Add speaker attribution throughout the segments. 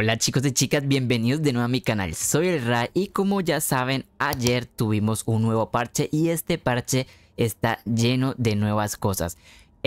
Speaker 1: Hola chicos y chicas, bienvenidos de nuevo a mi canal, soy el Ra y como ya saben, ayer tuvimos un nuevo parche y este parche está lleno de nuevas cosas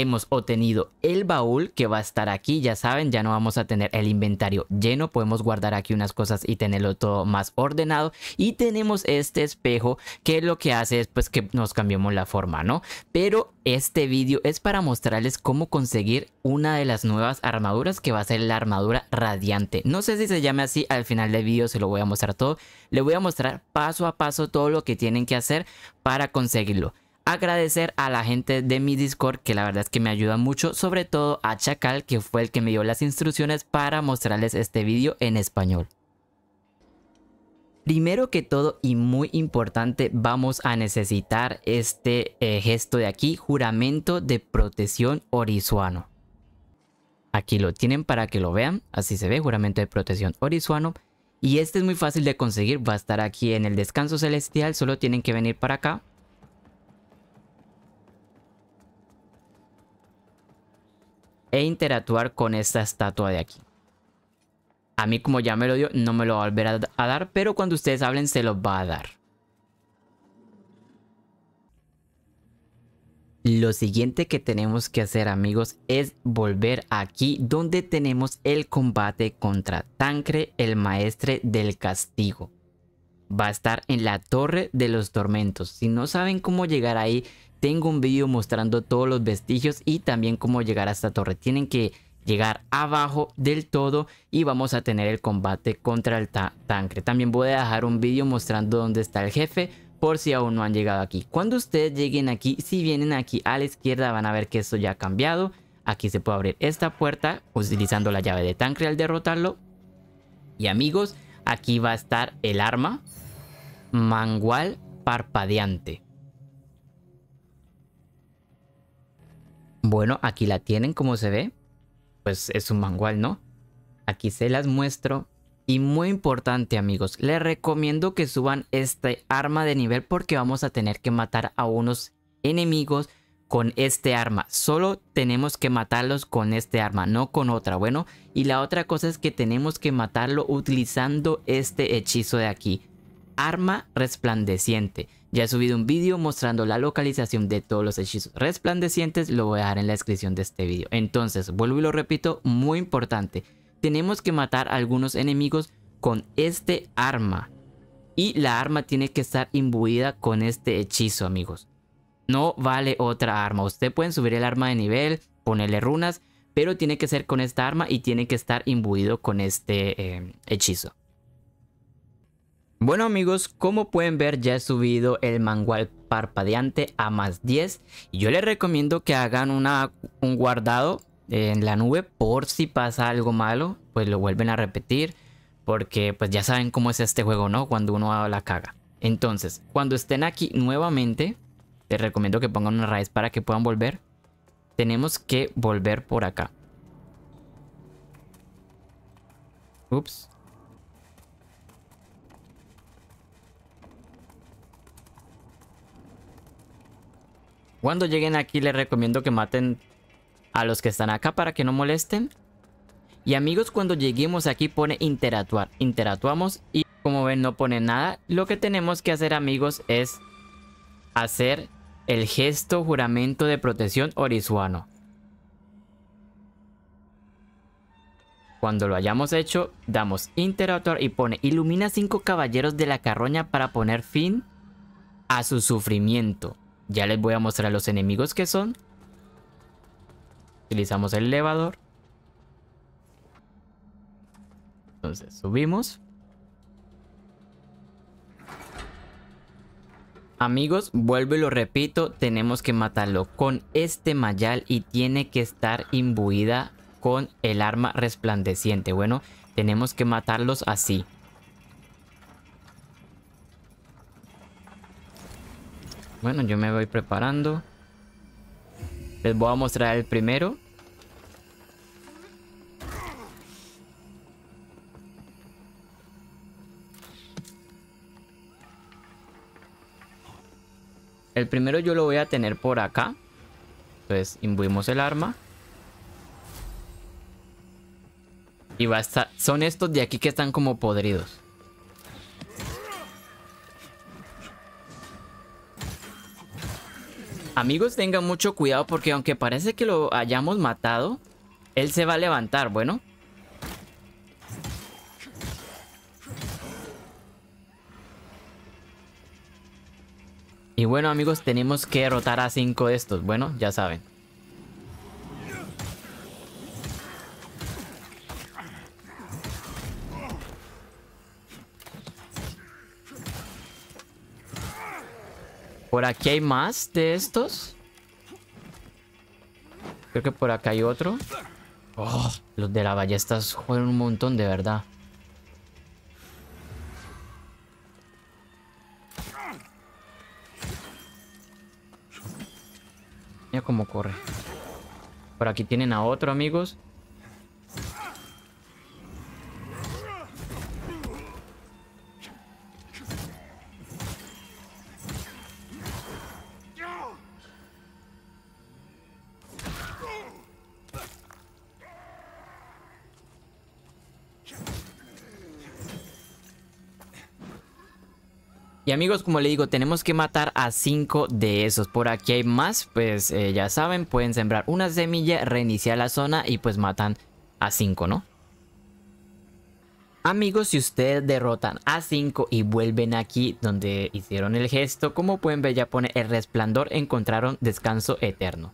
Speaker 1: hemos obtenido el baúl que va a estar aquí, ya saben, ya no vamos a tener el inventario lleno, podemos guardar aquí unas cosas y tenerlo todo más ordenado y tenemos este espejo que lo que hace es pues que nos cambiemos la forma, ¿no? Pero este vídeo es para mostrarles cómo conseguir una de las nuevas armaduras que va a ser la armadura radiante. No sé si se llame así, al final del vídeo se lo voy a mostrar todo. Le voy a mostrar paso a paso todo lo que tienen que hacer para conseguirlo agradecer a la gente de mi Discord que la verdad es que me ayuda mucho, sobre todo a Chacal que fue el que me dio las instrucciones para mostrarles este vídeo en español. Primero que todo y muy importante vamos a necesitar este eh, gesto de aquí, juramento de protección orizuano. Aquí lo tienen para que lo vean, así se ve, juramento de protección orizuano. Y este es muy fácil de conseguir, va a estar aquí en el descanso celestial, solo tienen que venir para acá, e interactuar con esta estatua de aquí. A mí como ya me lo dio, no me lo va a volver a, dar, pero cuando ustedes hablen se lo va a dar. Lo siguiente que tenemos que hacer amigos es volver aquí donde tenemos el combate contra Tancre, el maestre del castigo. Va a estar en la torre de los tormentos. Si no saben cómo llegar ahí, tengo un video mostrando todos los vestigios y también cómo llegar a esta torre. Tienen que llegar abajo del todo y vamos a tener el combate contra el Tancre. También voy a dejar un vídeo mostrando dónde está el jefe por si aún no han llegado aquí. Cuando ustedes lleguen aquí, si vienen aquí a la izquierda van a ver que esto ya ha cambiado. Aquí se puede abrir esta puerta utilizando la llave de Tancre al derrotarlo. Y amigos, aquí va a estar el arma Mangual Parpadeante. Bueno, aquí la tienen, como se ve. Pues es un manual, ¿no? Aquí se las muestro. Y muy importante, amigos, les recomiendo que suban este arma de nivel porque vamos a tener que matar a unos enemigos con este arma. Solo tenemos que matarlos con este arma, no con otra, bueno. Y la otra cosa es que tenemos que matarlo utilizando este hechizo de aquí. Arma resplandeciente. Ya he subido un vídeo mostrando la localización de todos los hechizos resplandecientes, lo voy a dejar en la descripción de este vídeo. Entonces, vuelvo y lo repito, muy importante, tenemos que matar a algunos enemigos con este arma. Y la arma tiene que estar imbuida con este hechizo, amigos. No vale otra arma. Ustedes pueden subir el arma de nivel, ponerle runas, pero tiene que ser con esta arma y tiene que estar imbuido con este eh, hechizo. Bueno amigos, como pueden ver ya he subido el manual parpadeante a más 10 y yo les recomiendo que hagan una, un guardado en la nube por si pasa algo malo, pues lo vuelven a repetir porque pues ya saben cómo es este juego, ¿no? Cuando uno la caga. Entonces, cuando estén aquí nuevamente, les recomiendo que pongan una raíz para que puedan volver. Tenemos que volver por acá. Ups, Cuando lleguen aquí les recomiendo que maten a los que están acá para que no molesten. Y amigos, cuando lleguemos aquí pone interactuar. Interactuamos y como ven no pone nada. Lo que tenemos que hacer amigos es hacer el gesto juramento de protección orizuano. Cuando lo hayamos hecho, damos interactuar y pone ilumina cinco caballeros de la carroña para poner fin a su sufrimiento. Ya les voy a mostrar los enemigos que son. Utilizamos el elevador. Entonces subimos. Amigos, vuelvo y lo repito, tenemos que matarlo con este mayal y tiene que estar imbuida con el arma resplandeciente. Bueno, tenemos que matarlos así. Bueno, yo me voy preparando. Les voy a mostrar el primero. El primero yo lo voy a tener por acá. Entonces imbuimos el arma. Y va Son estos de aquí que están como podridos. Amigos, tengan mucho cuidado porque aunque parece que lo hayamos matado, él se va a levantar, bueno. Y bueno amigos, tenemos que derrotar a cinco de estos, bueno, ya saben. Por aquí hay más de estos. Creo que por acá hay otro. Oh, los de la ballestas juegan un montón, de verdad. Mira cómo corre. Por aquí tienen a otro, amigos. Y amigos, como le digo, tenemos que matar a 5 de esos. Por aquí hay más, pues eh, ya saben, pueden sembrar una semilla, reiniciar la zona y pues matan a 5, ¿no? Amigos, si ustedes derrotan a 5 y vuelven aquí donde hicieron el gesto, como pueden ver ya pone el resplandor, encontraron descanso eterno.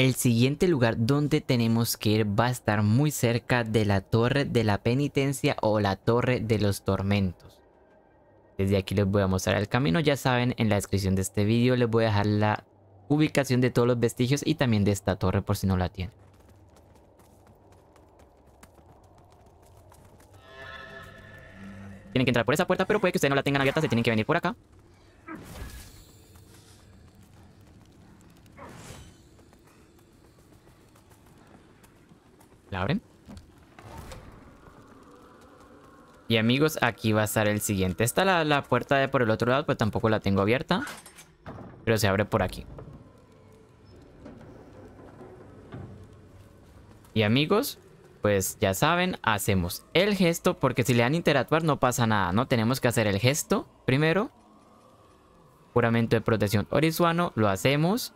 Speaker 1: El siguiente lugar donde tenemos que ir va a estar muy cerca de la Torre de la Penitencia o la Torre de los Tormentos. Desde aquí les voy a mostrar el camino, ya saben, en la descripción de este vídeo les voy a dejar la ubicación de todos los vestigios y también de esta torre por si no la tienen. Tienen que entrar por esa puerta, pero puede que ustedes no la tengan abierta, se tienen que venir por acá. Y amigos, aquí va a estar el siguiente. Está la, la puerta de por el otro lado, pues tampoco la tengo abierta. Pero se abre por aquí. Y amigos, pues ya saben, hacemos el gesto. Porque si le dan interactuar no pasa nada, ¿no? Tenemos que hacer el gesto primero. Juramento de protección orizuano, lo hacemos.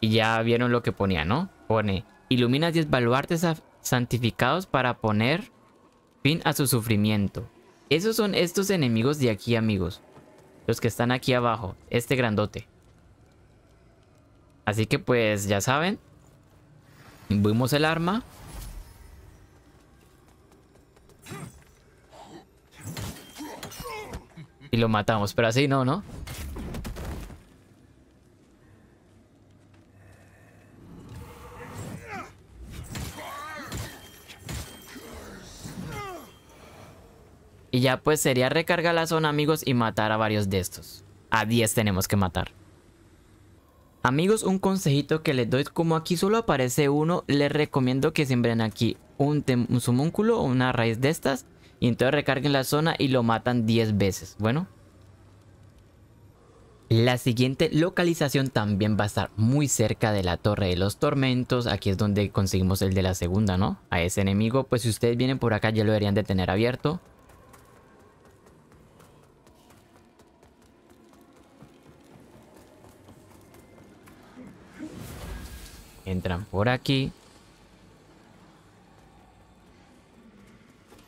Speaker 1: Y ya vieron lo que ponía, ¿no? pone, ilumina 10 baluartes santificados para poner fin a su sufrimiento. Esos son estos enemigos de aquí, amigos. Los que están aquí abajo, este grandote. Así que pues, ya saben. Imbuimos el arma. Y lo matamos, pero así no, ¿no? Y ya pues sería recargar la zona amigos y matar a varios de estos. A 10 tenemos que matar. Amigos, un consejito que les doy, como aquí solo aparece uno, les recomiendo que siembren aquí un, un sumúnculo o una raíz de estas. Y entonces recarguen la zona y lo matan 10 veces. Bueno. La siguiente localización también va a estar muy cerca de la Torre de los Tormentos. Aquí es donde conseguimos el de la segunda, ¿no? A ese enemigo, pues si ustedes vienen por acá ya lo deberían de tener abierto. Entran por aquí.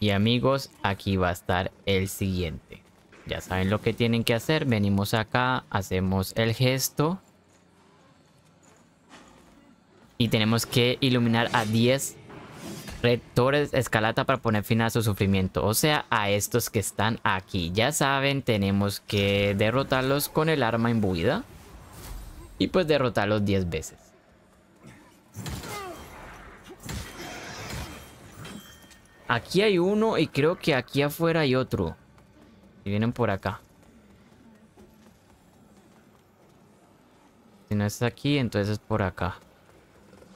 Speaker 1: Y amigos, aquí va a estar el siguiente. Ya saben lo que tienen que hacer. Venimos acá, hacemos el gesto. Y tenemos que iluminar a 10 rectores escalata para poner fin a su sufrimiento. O sea, a estos que están aquí. Ya saben, tenemos que derrotarlos con el arma imbuida. Y pues derrotarlos 10 veces. Aquí hay uno y creo que aquí afuera hay otro. Y vienen por acá. Si no es aquí, entonces es por acá.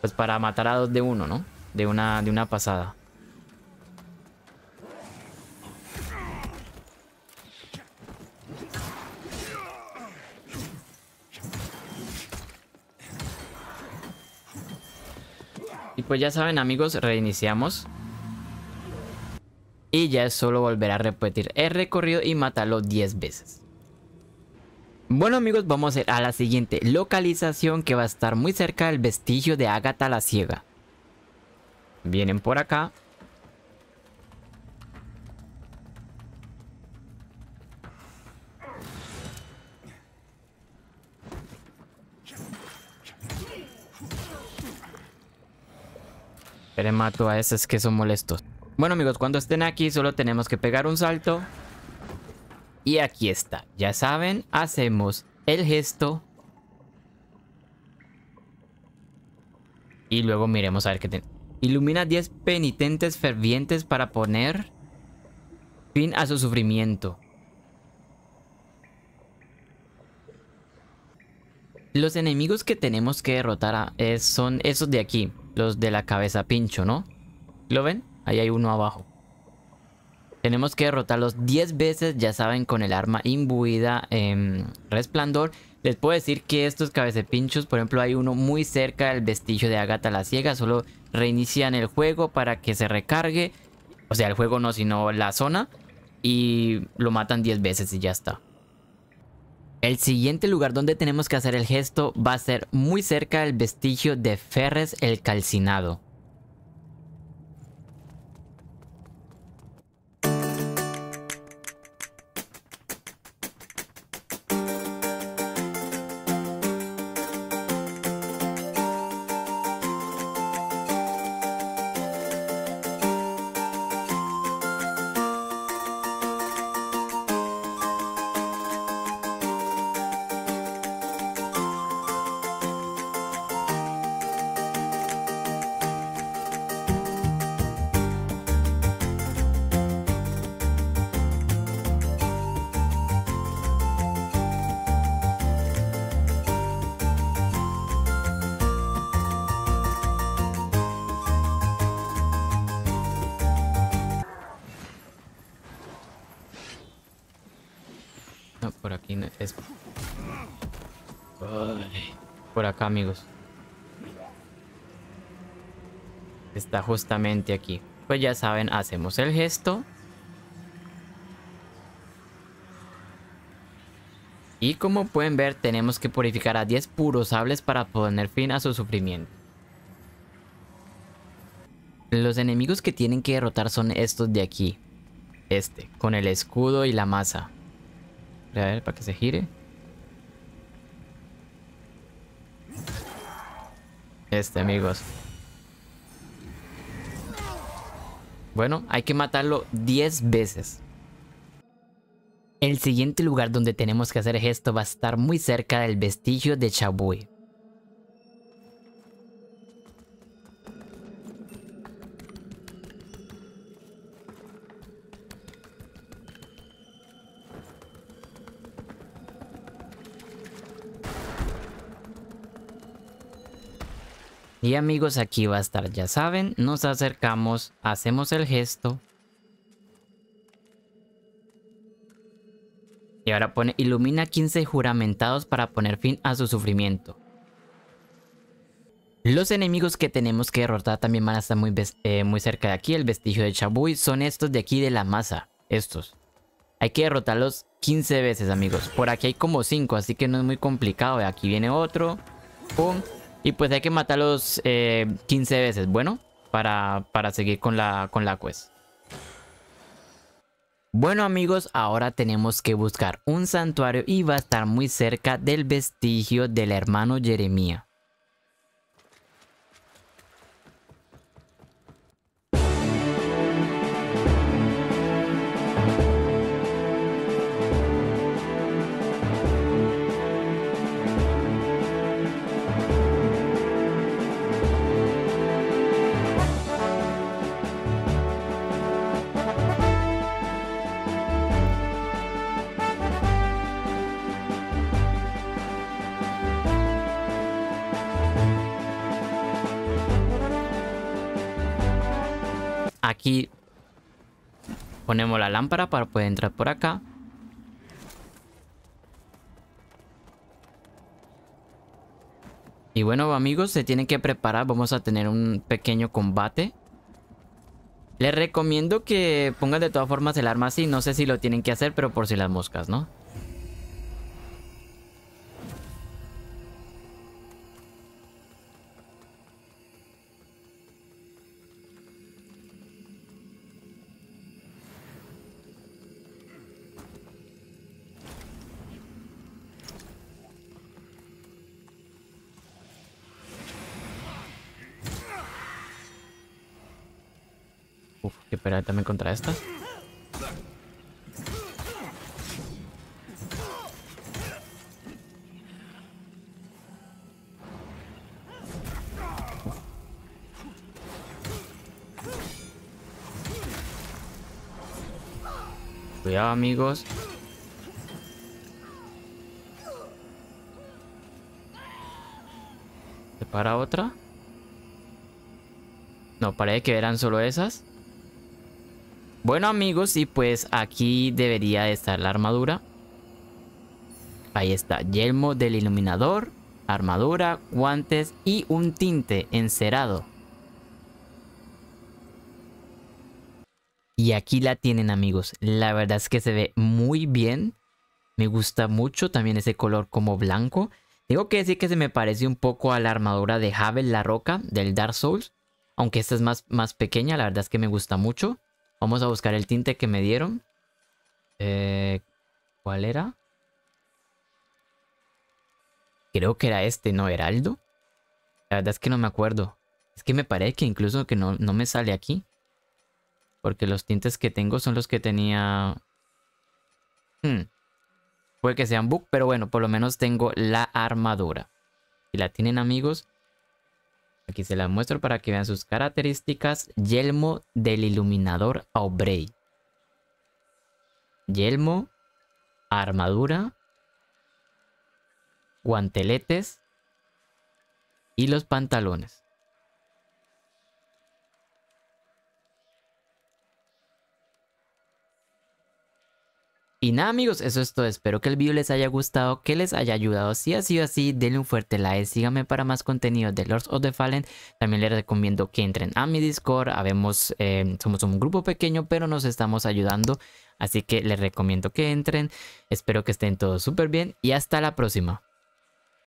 Speaker 1: Pues para matar a dos de uno, ¿no? De una, de una pasada. Y pues ya saben amigos, reiniciamos. Y ya es solo volver a repetir el recorrido y matarlo 10 veces. Bueno amigos, vamos a ir a la siguiente localización que va a estar muy cerca del vestigio de Ágata la Ciega. Vienen por acá. Pero mato a esos que son molestos. Bueno amigos, cuando estén aquí solo tenemos que pegar un salto. Y aquí está. Ya saben, hacemos el gesto. Y luego miremos a ver qué tenemos. Ilumina 10 penitentes fervientes para poner fin a su sufrimiento. Los enemigos que tenemos que derrotar eh, son esos de aquí. Los de la cabeza pincho, ¿no? ¿Lo ven? Ahí hay uno abajo. Tenemos que derrotarlos 10 veces, ya saben, con el arma imbuida en resplandor. Les puedo decir que estos cabecepinchos, por ejemplo, hay uno muy cerca del vestigio de Agatha la Ciega. Solo reinician el juego para que se recargue. O sea, el juego no, sino la zona. Y lo matan 10 veces y ya está. El siguiente lugar donde tenemos que hacer el gesto va a ser muy cerca del vestigio de Ferres el Calcinado. por acá, amigos. Está justamente aquí. Pues ya saben, hacemos el gesto. Y como pueden ver, tenemos que purificar a 10 puros sables para poner fin a su sufrimiento. Los enemigos que tienen que derrotar son estos de aquí. Este, con el escudo y la masa. A ver, para que se gire. Este, amigos. Bueno, hay que matarlo 10 veces. El siguiente lugar donde tenemos que hacer esto va a estar muy cerca del vestigio de Chabui. Y amigos, aquí va a estar, ya saben. Nos acercamos, hacemos el gesto. Y ahora pone, ilumina 15 juramentados para poner fin a su sufrimiento. Los enemigos que tenemos que derrotar también van a estar muy, eh, cerca de aquí. El vestigio de Chabui son estos de aquí de la masa. Estos. Hay que derrotarlos 15 veces, amigos. Por aquí hay como 5, así que no es muy complicado. Aquí viene otro. Pum. Y pues hay que matarlos 15 eh, veces, bueno, para, para seguir con la, con la quest. Bueno amigos, ahora tenemos que buscar un santuario y va a estar muy cerca del vestigio del hermano Jeremía. ponemos la lámpara para poder entrar por acá. Y bueno amigos, se tienen que preparar, vamos a tener un pequeño combate. Les recomiendo que pongan de todas formas el arma así, no sé si lo tienen que hacer, pero por si las moscas, ¿no? Uf, que también contra esta. Cuidado, amigos. ¿Se para otra? No, parece que eran solo esas. Bueno amigos, y pues aquí debería estar la armadura. Ahí está, yelmo del iluminador, armadura, guantes y un tinte encerado. Y aquí la tienen amigos, la verdad es que se ve muy bien. Me gusta mucho también ese color como blanco. Tengo que decir que se me parece un poco a la armadura de Havel la Roca del Dark Souls. Aunque esta es más, más pequeña, la verdad es que me gusta mucho. Vamos a buscar el tinte que me dieron. Eh, ¿Cuál era? Creo que era este, ¿no? ¿Heraldo? La verdad es que no me acuerdo. Es que me parece que incluso que no, me sale aquí. Porque los tintes que tengo son los que tenía... Hmm, puede que sean bug, pero bueno, por lo menos tengo la armadura. Si la tienen amigos, Aquí se las muestro para que vean sus características. Yelmo del iluminador Aubrey. Yelmo, armadura, guanteletes y los pantalones. Y nada amigos, eso es todo, espero que el video les haya gustado, que les haya ayudado, si ha sido así, denle un fuerte like, síganme para más contenido de Lords of the Fallen, también les recomiendo que entren a mi Discord, Habemos, eh, somos un grupo pequeño pero nos estamos ayudando, así que les recomiendo que entren, espero que estén todos súper bien y hasta la próxima.